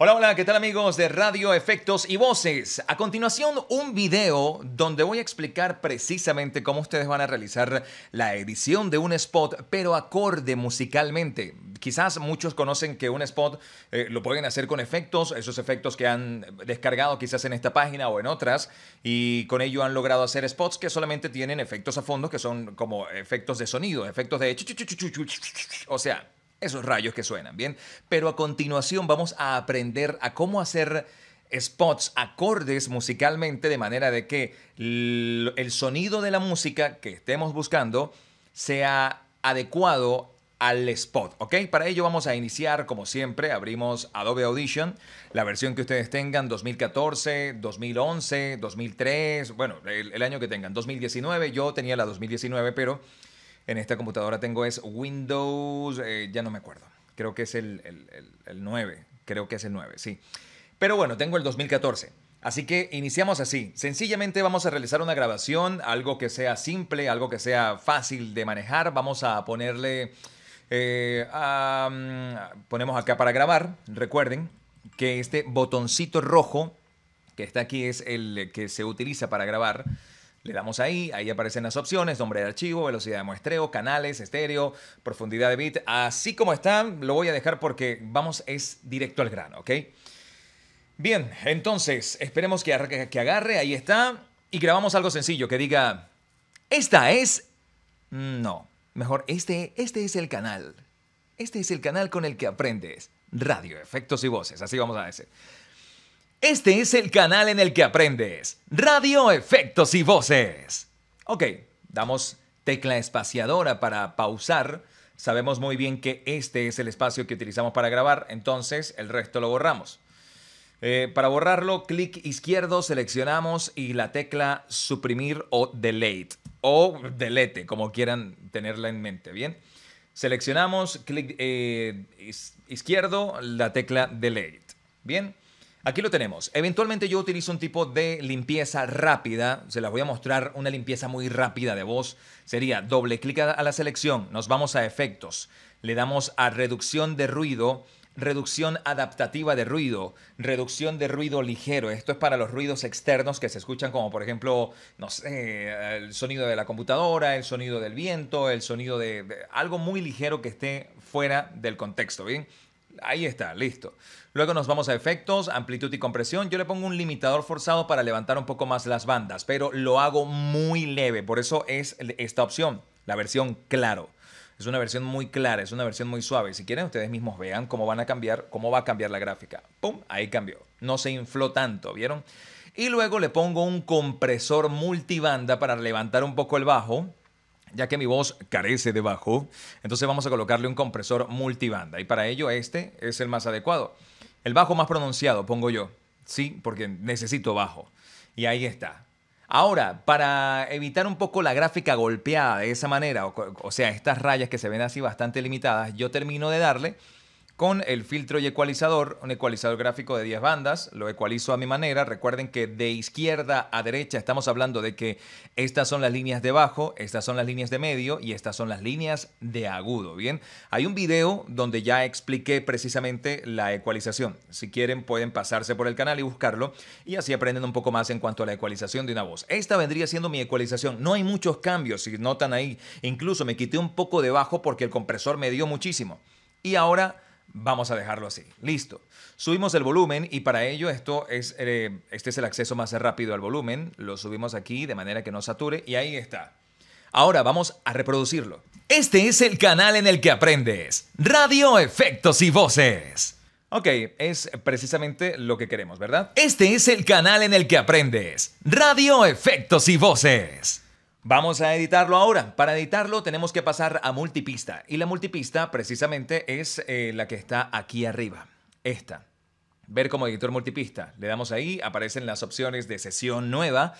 Hola, hola, ¿qué tal amigos de Radio Efectos y Voces? A continuación, un video donde voy a explicar precisamente cómo ustedes van a realizar la edición de un spot, pero acorde musicalmente. Quizás muchos conocen que un spot lo pueden hacer con efectos, esos efectos que han descargado quizás en esta página o en otras, y con ello han logrado hacer spots que solamente tienen efectos a fondo, que son como efectos de sonido, efectos de... O sea, esos rayos que suenan, ¿bien? Pero a continuación vamos a aprender a cómo hacer spots, acordes musicalmente, de manera de que el sonido de la música que estemos buscando sea adecuado al spot, ¿ok? Para ello vamos a iniciar, como siempre, abrimos Adobe Audition, la versión que ustedes tengan, 2014, 2011, 2003, bueno, el, año que tengan, 2019, yo tenía la 2019, pero en esta computadora tengo es Windows, eh, ya no me acuerdo. Creo que es el, 9. Creo que es el 9, sí. Pero bueno, tengo el 2014. Así que iniciamos así. Sencillamente vamos a realizar una grabación, algo que sea simple, algo que sea fácil de manejar. Vamos a ponerle... Eh, mm, ponemos acá para grabar. Recuerden que este botoncito rojo que está aquí es el que se utiliza para grabar. Le damos ahí, ahí aparecen las opciones, nombre de archivo, velocidad de muestreo, canales, estéreo, profundidad de bit. Así como está, lo voy a dejar porque vamos, es directo al grano, ¿ok? Bien, entonces, esperemos que, que agarre, ahí está. Y grabamos algo sencillo que diga, esta es... No, mejor, este, este es el canal. Este es el canal con el que aprendes radio, efectos y voces, así vamos a decir. Este es el canal en el que aprendes radio, efectos y voces. Ok, damos tecla espaciadora para pausar. Sabemos muy bien que este es el espacio que utilizamos para grabar, entonces el resto lo borramos. Eh, para borrarlo, clic izquierdo, seleccionamos y la tecla suprimir o delete o delete, como quieran tenerla en mente, ¿bien? Seleccionamos, clic eh, izquierdo, la tecla delete, ¿bien? Aquí lo tenemos. Eventualmente yo utilizo un tipo de limpieza rápida. Se las voy a mostrar una limpieza muy rápida de voz. Sería doble clic a la selección. Nos vamos a efectos. Le damos a reducción de ruido reducción adaptativa de ruido, reducción de ruido ligero. Esto es para los ruidos externos que se escuchan como por ejemplo, no sé, el sonido de la computadora, el sonido del viento, el sonido de, algo muy ligero que esté fuera del contexto, ¿bien? Ahí está, listo. Luego nos vamos a efectos, amplitud y compresión. Yo le pongo un limitador forzado para levantar un poco más las bandas, pero lo hago muy leve. Por eso es esta opción, la versión claro. Es una versión muy clara, es una versión muy suave. Si quieren, ustedes mismos vean cómo van a cambiar, cómo va a cambiar la gráfica. ¡Pum! Ahí cambió. No se infló tanto, ¿vieron? Y luego le pongo un compresor multibanda para levantar un poco el bajo ya que mi voz carece de bajo, entonces vamos a colocarle un compresor multibanda y para ello este es el más adecuado. El bajo más pronunciado pongo yo, sí, porque necesito bajo. Y ahí está. Ahora, para evitar un poco la gráfica golpeada de esa manera, o, o sea, estas rayas que se ven así bastante limitadas, yo termino de darle con el filtro y ecualizador, un ecualizador gráfico de 10 bandas, lo ecualizo a mi manera, recuerden que de izquierda a derecha estamos hablando de que estas son las líneas de bajo, estas son las líneas de medio y estas son las líneas de agudo, ¿bien? Hay un video donde ya expliqué precisamente la ecualización, si quieren pueden pasarse por el canal y buscarlo y así aprenden un poco más en cuanto a la ecualización de una voz. Esta vendría siendo mi ecualización, no hay muchos cambios, si notan ahí, incluso me quité un poco de bajo porque el compresor me dio muchísimo y ahora Vamos a dejarlo así. Listo. Subimos el volumen y para ello esto es, eh, este es el acceso más rápido al volumen. Lo subimos aquí de manera que no sature y ahí está. Ahora vamos a reproducirlo. Este es el canal en el que aprendes. Radio Efectos y Voces. Ok, es precisamente lo que queremos, ¿verdad? Este es el canal en el que aprendes. Radio Efectos y Voces. Vamos a editarlo ahora. Para editarlo tenemos que pasar a multipista. Y la multipista precisamente es eh, la que está aquí arriba. Esta. Ver como editor multipista. Le damos ahí, aparecen las opciones de sesión nueva.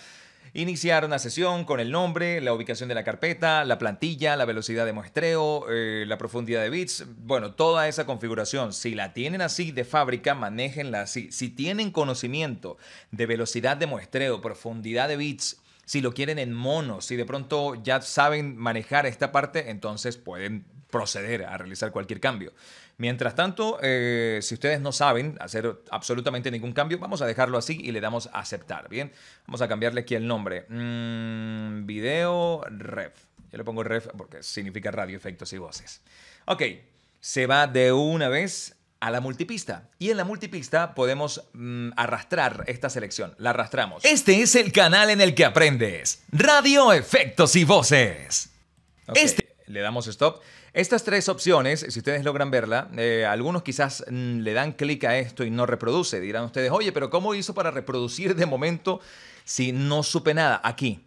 Iniciar una sesión con el nombre, la ubicación de la carpeta, la plantilla, la velocidad de muestreo, eh, la profundidad de bits, bueno, toda esa configuración. Si la tienen así de fábrica, manéjenla así. Si tienen conocimiento de velocidad de muestreo, profundidad de bits, si lo quieren en mono, si de pronto ya saben manejar esta parte, entonces pueden proceder a realizar cualquier cambio. Mientras tanto, eh, si ustedes no saben hacer absolutamente ningún cambio, vamos a dejarlo así y le damos a aceptar, ¿bien? Vamos a cambiarle aquí el nombre. Mm, video ref. Yo le pongo ref porque significa radio, efectos y voces. Ok, se va de una vez a la multipista. Y en la multipista podemos mm, arrastrar esta selección. La arrastramos. Este es el canal en el que aprendes. Radio, efectos y voces. este... Le damos stop. Estas tres opciones, si ustedes logran verla, eh, algunos quizás mm, le dan clic a esto y no reproduce. Dirán ustedes, oye, pero ¿cómo hizo para reproducir de momento si no supe nada? Aquí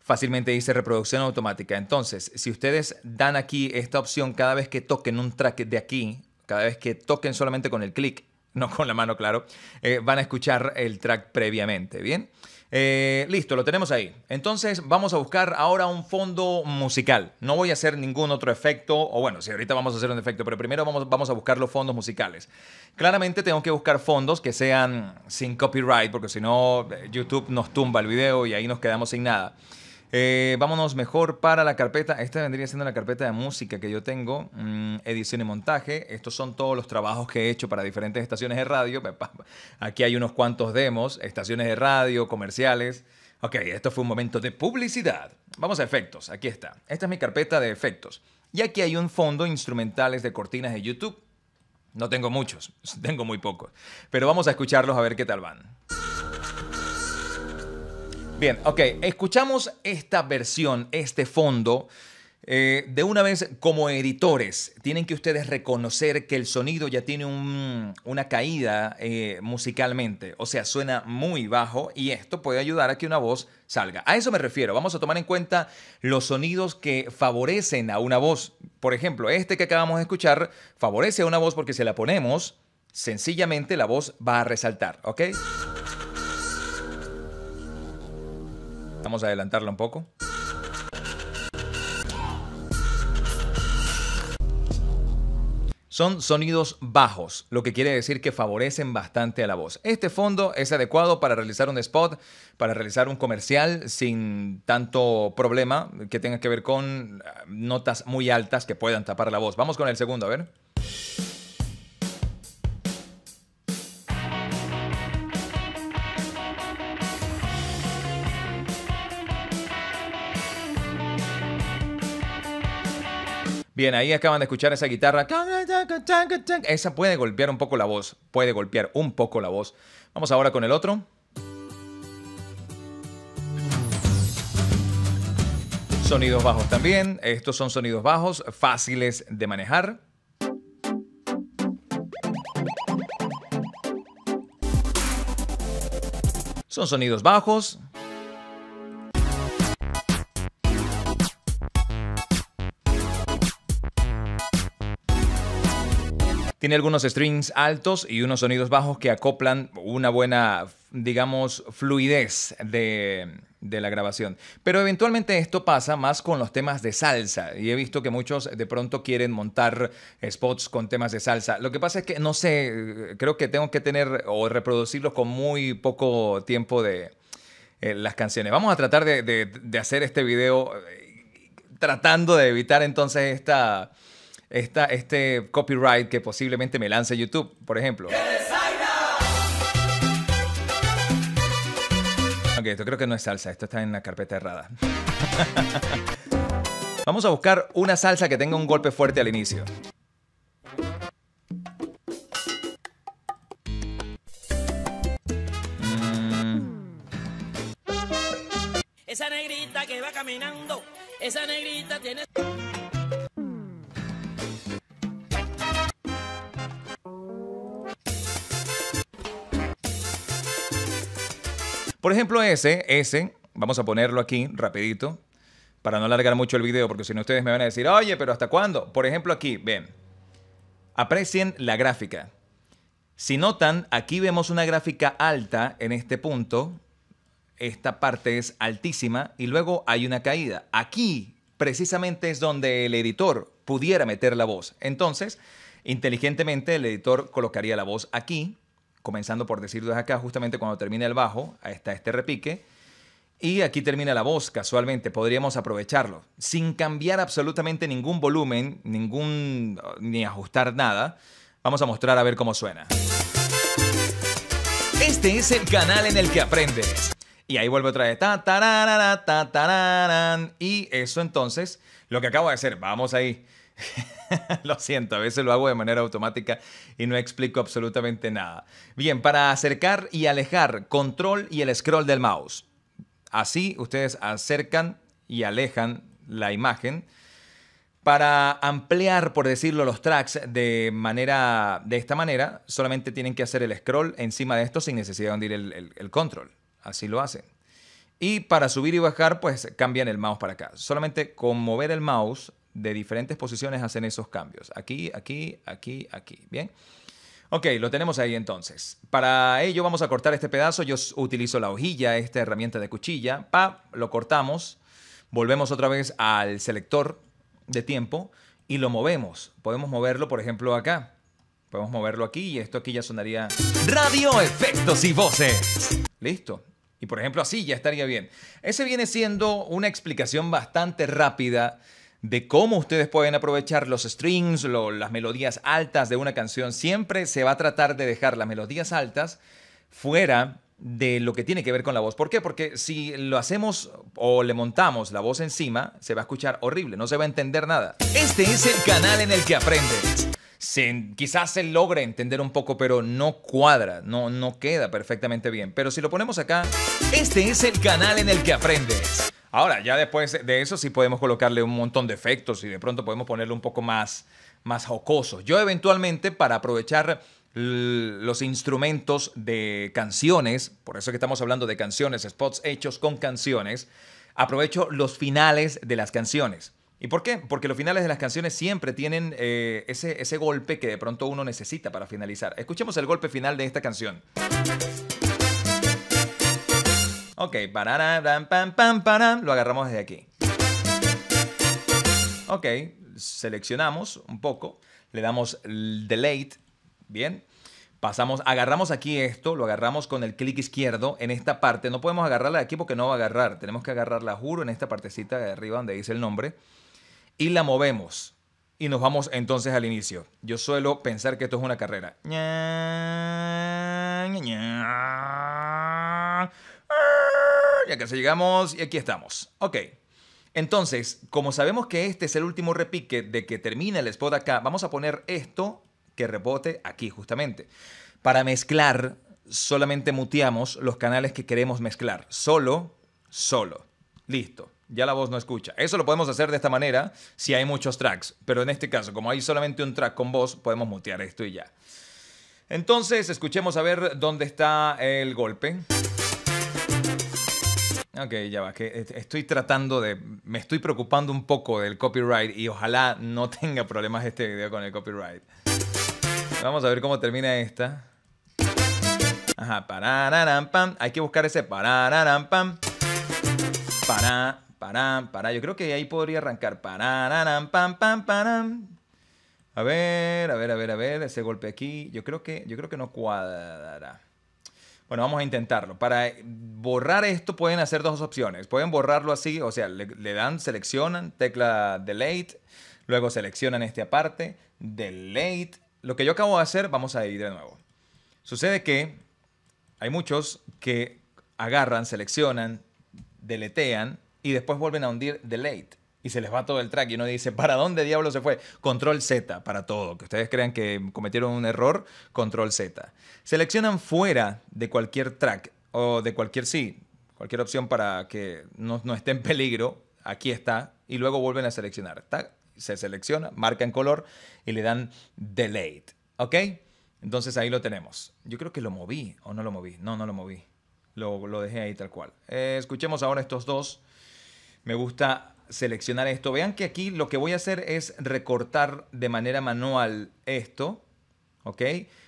fácilmente dice reproducción automática. Entonces, si ustedes dan aquí esta opción cada vez que toquen un track de aquí cada vez que toquen solamente con el clic, no con la mano, claro, eh, van a escuchar el track previamente, ¿bien? Eh, listo, lo tenemos ahí. Entonces vamos a buscar ahora un fondo musical. No voy a hacer ningún otro efecto, o bueno, si sí, ahorita vamos a hacer un efecto, pero primero vamos, vamos a buscar los fondos musicales. Claramente tengo que buscar fondos que sean sin copyright, porque si no eh, YouTube nos tumba el video y ahí nos quedamos sin nada. Eh, vámonos mejor para la carpeta. Esta vendría siendo la carpeta de música que yo tengo, mm, edición y montaje. Estos son todos los trabajos que he hecho para diferentes estaciones de radio. Aquí hay unos cuantos demos, estaciones de radio, comerciales. Ok, esto fue un momento de publicidad. Vamos a efectos, aquí está. Esta es mi carpeta de efectos. Y aquí hay un fondo instrumentales de cortinas de YouTube. No tengo muchos, tengo muy pocos. Pero vamos a escucharlos a ver qué tal van. Bien, ok, escuchamos esta versión, este fondo. Eh, de una vez, como editores, tienen que ustedes reconocer que el sonido ya tiene una caída eh, musicalmente, o sea, suena muy bajo y esto puede ayudar a que una voz salga. A eso me refiero, vamos a tomar en cuenta los sonidos que favorecen a una voz. Por ejemplo, este que acabamos de escuchar favorece a una voz porque si la ponemos, sencillamente la voz va a resaltar, ¿ok? Vamos a adelantarlo un poco. Son sonidos bajos, lo que quiere decir que favorecen bastante a la voz. Este fondo es adecuado para realizar un spot, para realizar un comercial sin tanto problema que tenga que ver con eh, notas muy altas que puedan tapar la voz. Vamos con el segundo, a ver. Bien, ahí acaban de escuchar esa guitarra. Esa puede golpear un poco la voz. Puede golpear un poco la voz. Vamos ahora con el otro. Sonidos bajos también. Estos son sonidos bajos, fáciles de manejar. Son sonidos bajos. Tiene algunos strings altos y unos sonidos bajos que acoplan una buena, digamos, fluidez de, la grabación. Pero eventualmente esto pasa más con los temas de salsa y he visto que muchos de pronto quieren montar spots con temas de salsa. Lo que pasa es que no sé, creo que tengo que tener o reproducirlos con muy poco tiempo de eh, las canciones. Vamos a tratar de hacer este video eh, tratando de evitar entonces esta esta, este copyright que posiblemente me lance YouTube, por ejemplo. Ok, esto creo que no es salsa, esto está en la carpeta errada. Vamos a buscar una salsa que tenga un golpe fuerte al inicio. Esa negrita que va caminando, esa negrita tiene... Por ejemplo, ese, ese, vamos a ponerlo aquí rapidito, para no alargar mucho el video, porque si no ustedes me van a decir, oye, pero ¿hasta cuándo? Por ejemplo, aquí, ven, aprecien la gráfica. Si notan, aquí vemos una gráfica alta en este punto, esta parte es altísima y luego hay una caída. Aquí precisamente es donde el editor pudiera meter la voz. Entonces, inteligentemente el editor colocaría la voz aquí comenzando por decirlo desde acá, justamente cuando termina el bajo, ahí está este repique. Y aquí termina la voz, casualmente, podríamos aprovecharlo. Sin cambiar absolutamente ningún volumen, ningún, ni ajustar nada, vamos a mostrar a ver cómo suena. Este es el canal en el que aprendes. Y ahí vuelve otra vez. Y eso entonces, lo que acabo de hacer, vamos ahí. lo siento, a veces lo hago de manera automática y no explico absolutamente nada. Bien, para acercar y alejar, control y el scroll del mouse. Así ustedes acercan y alejan la imagen. Para ampliar, por decirlo, los tracks de manera de esta manera, solamente tienen que hacer el scroll encima de esto sin necesidad de hundir el control. Así lo hacen. Y para subir y bajar, pues cambian el mouse para acá. Solamente con mover el mouse de diferentes posiciones hacen esos cambios. Aquí, aquí, aquí, aquí. Bien. Ok, lo tenemos ahí entonces. Para ello vamos a cortar este pedazo. Yo utilizo la hojilla, esta herramienta de cuchilla. Pa, lo cortamos. Volvemos otra vez al selector de tiempo y lo movemos. Podemos moverlo, por ejemplo, acá. Podemos moverlo aquí y esto aquí ya sonaría... Radio Efectos y Voces. Listo. Y por ejemplo así ya estaría bien. Ese viene siendo una explicación bastante rápida de cómo ustedes pueden aprovechar los strings, las melodías altas de una canción. Siempre se va a tratar de dejar las melodías altas fuera de lo que tiene que ver con la voz. ¿Por qué? Porque si lo hacemos o le montamos la voz encima, se va a escuchar horrible, no se va a entender nada. Este es el canal en el que aprendes. quizás se logre entender un poco, pero no cuadra, no, no queda perfectamente bien. Pero si lo ponemos acá, este es el canal en el que aprendes. Ahora, ya después de eso sí podemos colocarle un montón de efectos y de pronto podemos ponerle un poco más, más jocoso. Yo eventualmente, para aprovechar los instrumentos de canciones, por eso que estamos hablando de canciones, spots hechos con canciones, aprovecho los finales de las canciones. ¿Y por qué? Porque los finales de las canciones siempre tienen eh, ese, ese golpe que de pronto uno necesita para finalizar. Escuchemos el golpe final de esta canción. Ok, pam, pam, pam, lo agarramos desde aquí. Ok, seleccionamos un poco, le damos delete, bien. Pasamos, agarramos aquí esto, lo agarramos con el clic izquierdo en esta parte. No podemos agarrarla de aquí porque no va a agarrar. Tenemos que agarrarla, juro, en esta partecita de arriba donde dice el nombre. Y la movemos. Y nos vamos entonces al inicio. Yo suelo pensar que esto es una carrera ya casi llegamos y aquí estamos. Ok. Entonces, como sabemos que este es el último repique de que termina el spot acá, vamos a poner esto que rebote aquí justamente. Para mezclar, solamente muteamos los canales que queremos mezclar. Solo, solo. Listo. Ya la voz no escucha. Eso lo podemos hacer de esta manera si hay muchos tracks. Pero en este caso, como hay solamente un track con voz, podemos mutear esto y ya. Entonces, escuchemos a ver dónde está el golpe. Ok, ya va, que estoy tratando de, me estoy preocupando un poco del copyright y ojalá no tenga problemas este video con el copyright. Vamos a ver cómo termina esta. Ajá, para, pam. Hay que buscar ese para, pam. Para, para, para. Yo creo que ahí podría arrancar. pam, pam, A ver, a ver, a ver, a ver. Ese golpe aquí. Yo creo que, yo creo que no cuadrará. Bueno, vamos a intentarlo. Para borrar esto pueden hacer dos opciones. Pueden borrarlo así, o sea, le, dan, seleccionan, tecla delete, luego seleccionan este aparte, delete. Lo que yo acabo de hacer, vamos a ir de nuevo. Sucede que hay muchos que agarran, seleccionan, deletean y después vuelven a hundir delete y se les va todo el track y uno dice, ¿para dónde diablo se fue? Control Z para todo, que ustedes crean que cometieron un error, control Z. Seleccionan fuera de cualquier track o de cualquier sí, cualquier opción para que no, esté en peligro, aquí está, y luego vuelven a seleccionar. se selecciona, marca en color y le dan Delete. ¿ok? Entonces ahí lo tenemos. Yo creo que lo moví o no lo moví. No, no lo moví. Lo, dejé ahí tal cual. Eh, escuchemos ahora estos dos. Me gusta seleccionar esto. Vean que aquí lo que voy a hacer es recortar de manera manual esto, ¿ok?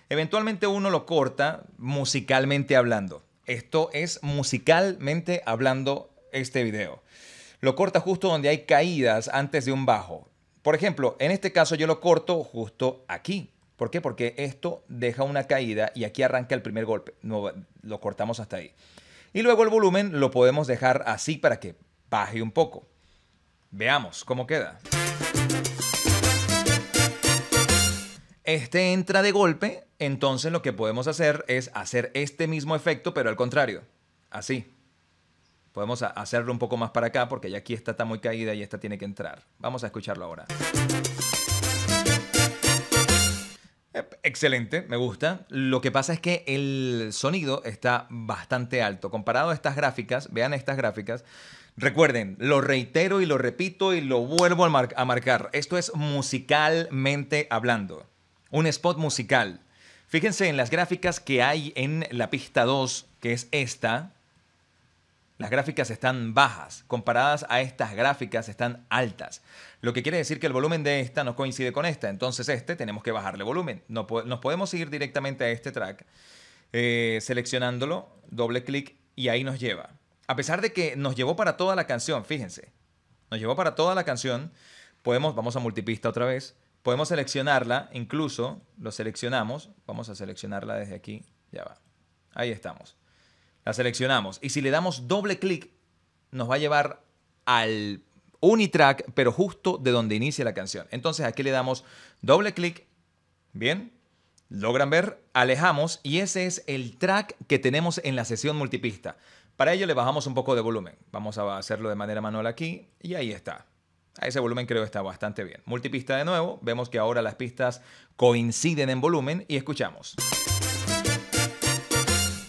Eventualmente uno lo corta musicalmente hablando. Esto es musicalmente hablando este video. Lo corta justo donde hay caídas antes de un bajo. Por ejemplo, en este caso yo lo corto justo aquí. ¿Por qué? Porque esto deja una caída y aquí arranca el primer golpe. lo cortamos hasta ahí. Y luego el volumen lo podemos dejar así para que baje un poco. Veamos cómo queda. Este entra de golpe, entonces lo que podemos hacer es hacer este mismo efecto, pero al contrario. Así. Podemos hacerlo un poco más para acá porque ya aquí esta está muy caída y esta tiene que entrar. Vamos a escucharlo ahora. Excelente, me gusta. Lo que pasa es que el sonido está bastante alto. Comparado a estas gráficas, vean estas gráficas, Recuerden, lo reitero y lo repito y lo vuelvo a, marcar. Esto es musicalmente hablando. Un spot musical. Fíjense en las gráficas que hay en la pista 2, que es esta. Las gráficas están bajas, comparadas a estas gráficas están altas. Lo que quiere decir que el volumen de esta no coincide con esta, entonces este tenemos que bajarle volumen. No nos podemos ir directamente a este track, eh, seleccionándolo, doble clic y ahí nos lleva a pesar de que nos llevó para toda la canción, fíjense, nos llevó para toda la canción, podemos, vamos a multipista otra vez, podemos seleccionarla, incluso lo seleccionamos, vamos a seleccionarla desde aquí, ya va, ahí estamos, la seleccionamos y si le damos doble clic nos va a llevar al Unitrack, pero justo de donde inicia la canción. Entonces aquí le damos doble clic, bien, logran ver, alejamos y ese es el track que tenemos en la sesión multipista. Para ello le bajamos un poco de volumen. Vamos a hacerlo de manera manual aquí y ahí está. ese volumen creo que está bastante bien. Multipista de nuevo, vemos que ahora las pistas coinciden en volumen y escuchamos.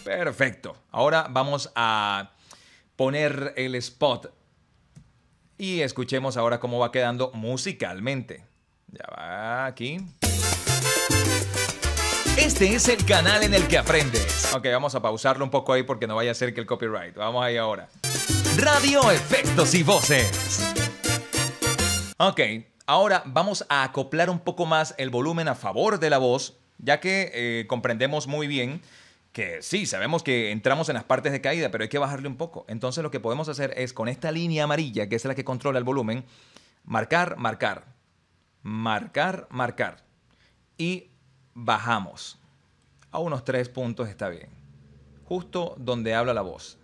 Perfecto. Ahora vamos a poner el spot y escuchemos ahora cómo va quedando musicalmente. Ya va aquí. Este es el canal en el que aprendes. Ok, vamos a pausarlo un poco ahí porque no vaya a ser que el copyright. Vamos ahí ahora. Radio Efectos y Voces. Ok, ahora vamos a acoplar un poco más el volumen a favor de la voz, ya que eh, comprendemos muy bien que sí, sabemos que entramos en las partes de caída, pero hay que bajarle un poco. Entonces lo que podemos hacer es con esta línea amarilla, que es la que controla el volumen, marcar, marcar, marcar, marcar. Y bajamos. A unos tres puntos está bien. Justo donde habla la voz.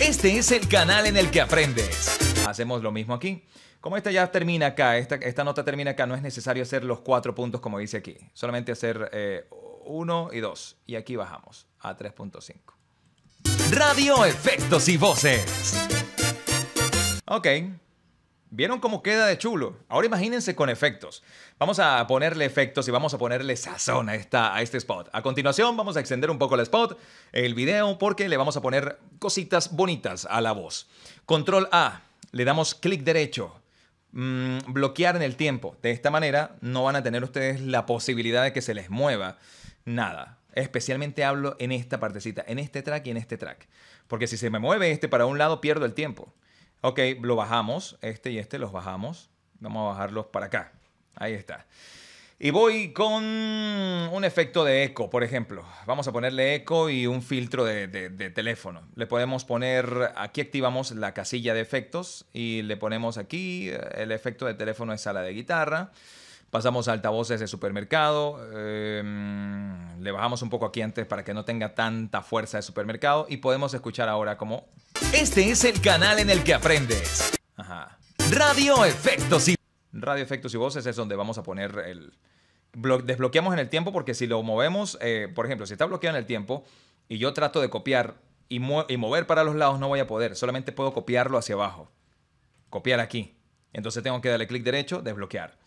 Este es el canal en el que aprendes. Hacemos lo mismo aquí. Como esta ya termina acá, esta, esta nota termina acá, no es necesario hacer los cuatro puntos como dice aquí. Solamente hacer eh, uno y dos. Y aquí bajamos a 3.5. Radio Efectos y Voces. Ok, ¿Vieron cómo queda de chulo? Ahora imagínense con efectos. Vamos a ponerle efectos y vamos a ponerle sazón a, a este spot. A continuación vamos a extender un poco el spot, el video, porque le vamos a poner cositas bonitas a la voz. Control A, le damos clic derecho. Mm, bloquear en el tiempo. De esta manera no van a tener ustedes la posibilidad de que se les mueva nada. Especialmente hablo en esta partecita, en este track y en este track. Porque si se me mueve este para un lado, pierdo el tiempo. Ok, lo bajamos. Este y este los bajamos. Vamos a bajarlos para acá. Ahí está. Y voy con un efecto de eco, por ejemplo. Vamos a ponerle eco y un filtro de, teléfono. Le podemos poner, aquí activamos la casilla de efectos y le ponemos aquí eh, el efecto de teléfono de sala de guitarra. Pasamos a altavoces de supermercado. Em, le bajamos un poco aquí antes para que no tenga tanta fuerza de supermercado. Y podemos escuchar ahora como... Este es el canal en el que aprendes. Ajá. Radio Efectos y... Radio Efectos y Voces es donde vamos a poner el... Desbloqueamos en el tiempo porque si lo movemos, eh, por ejemplo, si está bloqueado en el tiempo y yo trato de copiar y mover para los lados no voy a poder. Solamente puedo copiarlo hacia abajo. Copiar aquí. Entonces tengo que darle clic derecho, desbloquear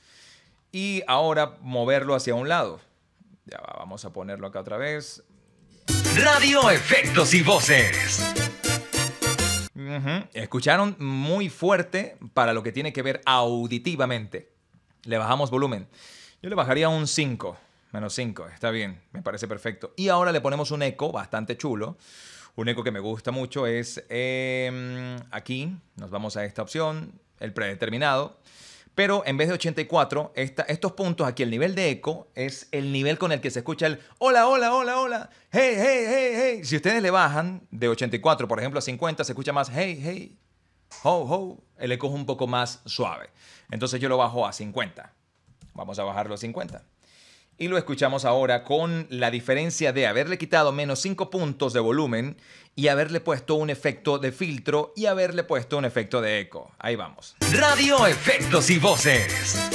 y ahora moverlo hacia un lado. Ya vamos a ponerlo acá otra vez. Radio Efectos y Voces. Escucharon muy fuerte para lo que tiene que ver auditivamente. Le bajamos volumen. Yo le bajaría un 5, menos 5, está bien, me parece perfecto. Y ahora le ponemos un eco bastante chulo. Un eco que me gusta mucho es em, aquí, nos vamos a esta opción, el predeterminado. Pero en vez de 84, estos puntos aquí, el nivel de eco, es el nivel con el que se escucha el hola, hola, hola, hola, hey, hey, hey, hey. Si ustedes le bajan de 84, por ejemplo, a 50, se escucha más hey, hey, ho, ho. El eco es un poco más suave. Entonces yo lo bajo a 50. Vamos a bajarlo a 50. Y lo escuchamos ahora con la diferencia de haberle quitado menos 5 puntos de volumen y haberle puesto un efecto de filtro y haberle puesto un efecto de eco. Ahí vamos. Radio Efectos y Voces.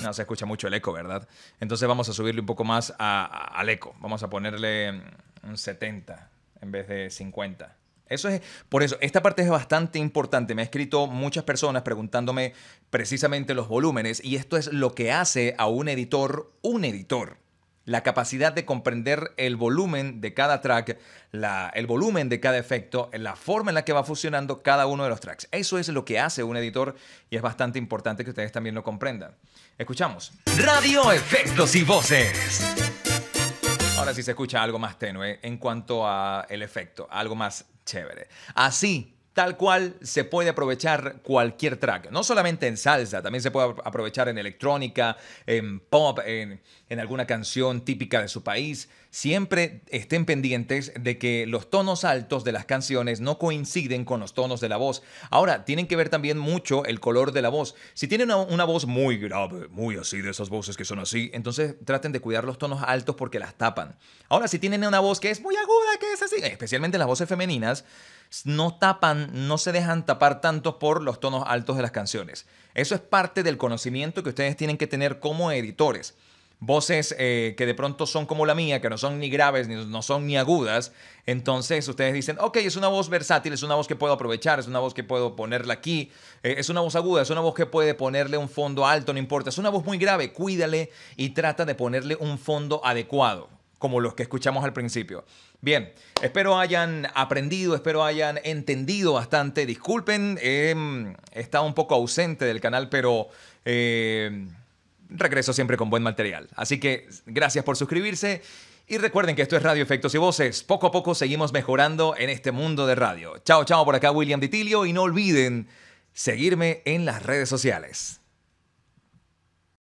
No se escucha mucho el eco, ¿verdad? Entonces vamos a subirle un poco más al eco. Vamos a ponerle mm, un 70 en vez de 50. Eso es, por eso, esta parte es bastante importante. Me ha escrito muchas personas preguntándome precisamente los volúmenes y esto es lo que hace a un editor un editor. La capacidad de comprender el volumen de cada track, la, el volumen de cada efecto, la forma en la que va funcionando cada uno de los tracks. Eso es lo que hace un editor y es bastante importante que ustedes también lo comprendan. Escuchamos. Radio Efectos y Voces ahora sí se escucha algo más tenue en cuanto a el efecto, algo más chévere. Así tal cual se puede aprovechar cualquier track, no solamente en salsa, también se puede aprovechar en electrónica, en pop, en, en, alguna canción típica de su país. Siempre estén pendientes de que los tonos altos de las canciones no coinciden con los tonos de la voz. Ahora, tienen que ver también mucho el color de la voz. Si tienen una, una voz muy grave, muy así, de esas voces que son así, entonces traten de cuidar los tonos altos porque las tapan. Ahora, si tienen una voz que es muy aguda, que es así, especialmente las voces femeninas, no tapan, no se dejan tapar tanto por los tonos altos de las canciones. Eso es parte del conocimiento que ustedes tienen que tener como editores. Voces eh, que de pronto son como la mía, que no son ni graves, ni, no son ni agudas. Entonces ustedes dicen, ok, es una voz versátil, es una voz que puedo aprovechar, es una voz que puedo ponerla aquí, eh, es una voz aguda, es una voz que puede ponerle un fondo alto, no importa, es una voz muy grave, cuídale y trata de ponerle un fondo adecuado como los que escuchamos al principio. Bien, espero hayan aprendido, espero hayan entendido bastante. Disculpen, he em, estado un poco ausente del canal, pero... Em, regreso siempre con buen material. Así que gracias por suscribirse y recuerden que esto es Radio Efectos y Voces. Poco a poco seguimos mejorando en este mundo de radio. Chao, chao por acá William Ditilio y no olviden seguirme en las redes sociales.